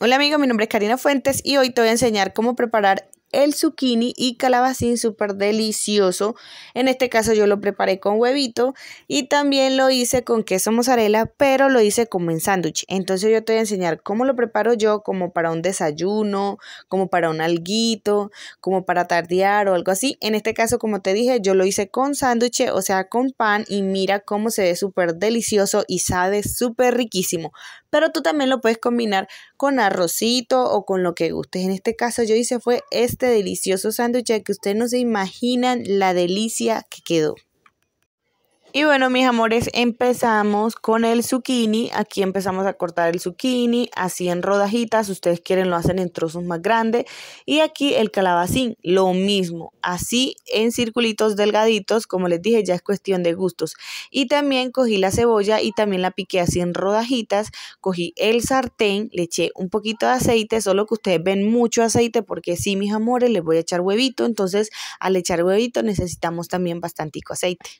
Hola amigos, mi nombre es Karina Fuentes y hoy te voy a enseñar cómo preparar el zucchini y calabacín súper delicioso. En este caso yo lo preparé con huevito y también lo hice con queso mozzarella, pero lo hice como en sándwich. Entonces yo te voy a enseñar cómo lo preparo yo, como para un desayuno, como para un alguito, como para tardear o algo así. En este caso, como te dije, yo lo hice con sándwich, o sea, con pan y mira cómo se ve súper delicioso y sabe súper riquísimo pero tú también lo puedes combinar con arrocito o con lo que gustes. En este caso yo hice fue este delicioso sándwich que ustedes no se imaginan la delicia que quedó. Y bueno, mis amores, empezamos con el zucchini. Aquí empezamos a cortar el zucchini, así en rodajitas. ustedes quieren, lo hacen en trozos más grandes. Y aquí el calabacín, lo mismo. Así en circulitos delgaditos, como les dije, ya es cuestión de gustos. Y también cogí la cebolla y también la piqué así en rodajitas. Cogí el sartén, le eché un poquito de aceite, solo que ustedes ven mucho aceite porque sí, mis amores, les voy a echar huevito. Entonces, al echar huevito necesitamos también bastantico aceite.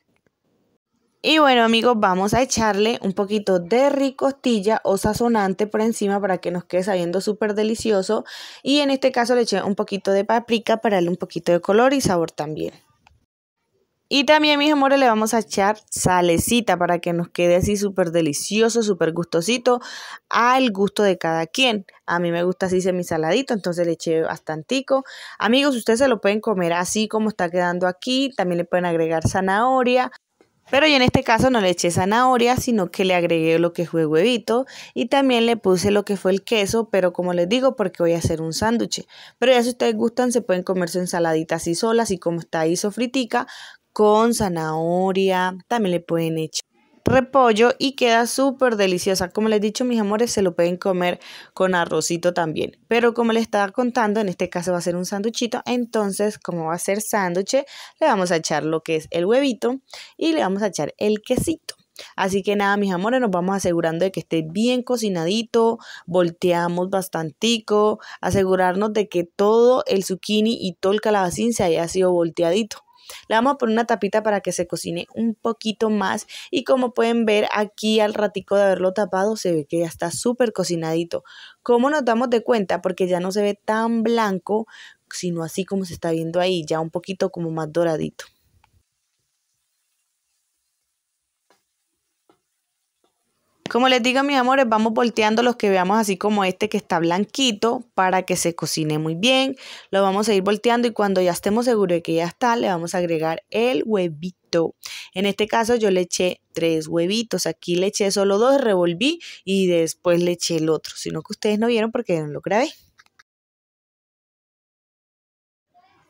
Y bueno amigos, vamos a echarle un poquito de ricostilla o sazonante por encima para que nos quede sabiendo súper delicioso. Y en este caso le eché un poquito de paprika para darle un poquito de color y sabor también. Y también, mis amores, le vamos a echar salecita para que nos quede así súper delicioso, súper gustosito, al gusto de cada quien. A mí me gusta así saladito entonces le eché bastantico. Amigos, ustedes se lo pueden comer así como está quedando aquí. También le pueden agregar zanahoria pero yo en este caso no le eché zanahoria, sino que le agregué lo que fue huevito y también le puse lo que fue el queso, pero como les digo, porque voy a hacer un sándwich. Pero ya si ustedes gustan, se pueden comer su ensaladita así sola, así como está ahí sofritica, con zanahoria, también le pueden echar repollo y queda súper deliciosa. Como les he dicho, mis amores, se lo pueden comer con arrocito también. Pero como les estaba contando, en este caso va a ser un sanduchito. Entonces, como va a ser sándwich, le vamos a echar lo que es el huevito y le vamos a echar el quesito. Así que nada, mis amores, nos vamos asegurando de que esté bien cocinadito, volteamos bastantico, asegurarnos de que todo el zucchini y todo el calabacín se haya sido volteadito. Le vamos a poner una tapita para que se cocine un poquito más y como pueden ver aquí al ratico de haberlo tapado se ve que ya está súper cocinadito. ¿Cómo nos damos de cuenta? Porque ya no se ve tan blanco, sino así como se está viendo ahí, ya un poquito como más doradito. Como les digo, mis amores, vamos volteando los que veamos así como este que está blanquito para que se cocine muy bien. Lo vamos a ir volteando y cuando ya estemos seguros de que ya está, le vamos a agregar el huevito. En este caso yo le eché tres huevitos. Aquí le eché solo dos, revolví y después le eché el otro. Sino que ustedes no vieron porque no lo grabé.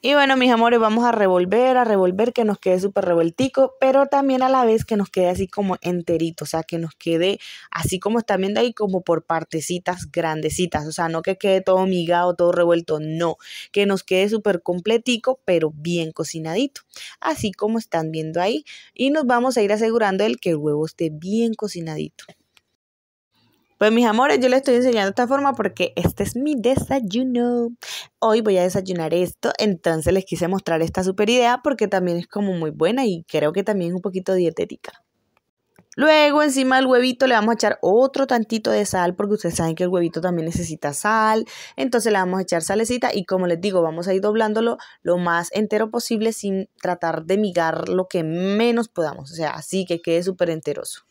Y bueno, mis amores, vamos a revolver, a revolver, que nos quede súper revueltico, pero también a la vez que nos quede así como enterito, o sea, que nos quede así como están viendo ahí, como por partecitas grandecitas, o sea, no que quede todo migado, todo revuelto, no, que nos quede súper completico, pero bien cocinadito, así como están viendo ahí. Y nos vamos a ir asegurando el que el huevo esté bien cocinadito. Pues, mis amores, yo les estoy enseñando esta forma porque este es mi desayuno. Hoy voy a desayunar esto, entonces les quise mostrar esta super idea porque también es como muy buena y creo que también es un poquito dietética. Luego encima del huevito le vamos a echar otro tantito de sal porque ustedes saben que el huevito también necesita sal. Entonces le vamos a echar salecita y como les digo, vamos a ir doblándolo lo más entero posible sin tratar de migar lo que menos podamos. O sea, así que quede súper enteroso.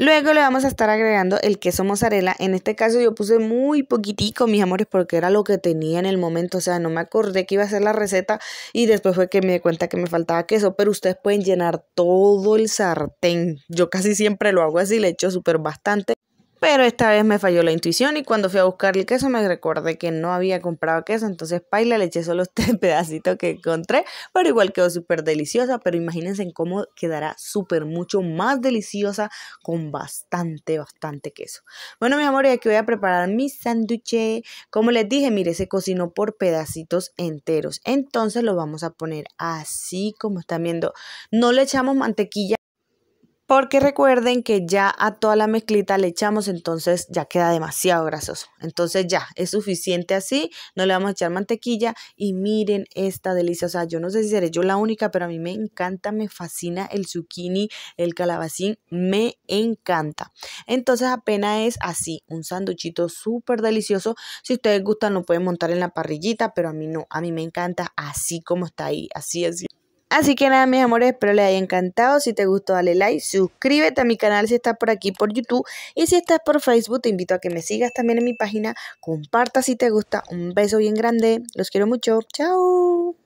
Luego le vamos a estar agregando el queso mozzarella. En este caso yo puse muy poquitico, mis amores, porque era lo que tenía en el momento. O sea, no me acordé que iba a ser la receta y después fue que me di cuenta que me faltaba queso. Pero ustedes pueden llenar todo el sartén. Yo casi siempre lo hago así, le echo súper bastante. Pero esta vez me falló la intuición y cuando fui a buscar el queso me recordé que no había comprado queso, entonces paila le eché solo este pedacito que encontré, pero igual quedó súper deliciosa, pero imagínense en cómo quedará súper mucho más deliciosa con bastante, bastante queso. Bueno, amor amores, aquí voy a preparar mi sándwich. Como les dije, mire, se cocinó por pedacitos enteros, entonces lo vamos a poner así como están viendo. No le echamos mantequilla porque recuerden que ya a toda la mezclita le echamos, entonces ya queda demasiado grasoso. Entonces ya, es suficiente así, no le vamos a echar mantequilla y miren esta delicia. O sea, yo no sé si seré yo la única, pero a mí me encanta, me fascina el zucchini, el calabacín, me encanta. Entonces apenas es así, un sanduchito súper delicioso. Si ustedes gustan lo pueden montar en la parrillita, pero a mí no, a mí me encanta así como está ahí, así, así. Así que nada, mis amores, espero les haya encantado. Si te gustó, dale like, suscríbete a mi canal si estás por aquí por YouTube. Y si estás por Facebook, te invito a que me sigas también en mi página. Comparta si te gusta. Un beso bien grande. Los quiero mucho. Chao.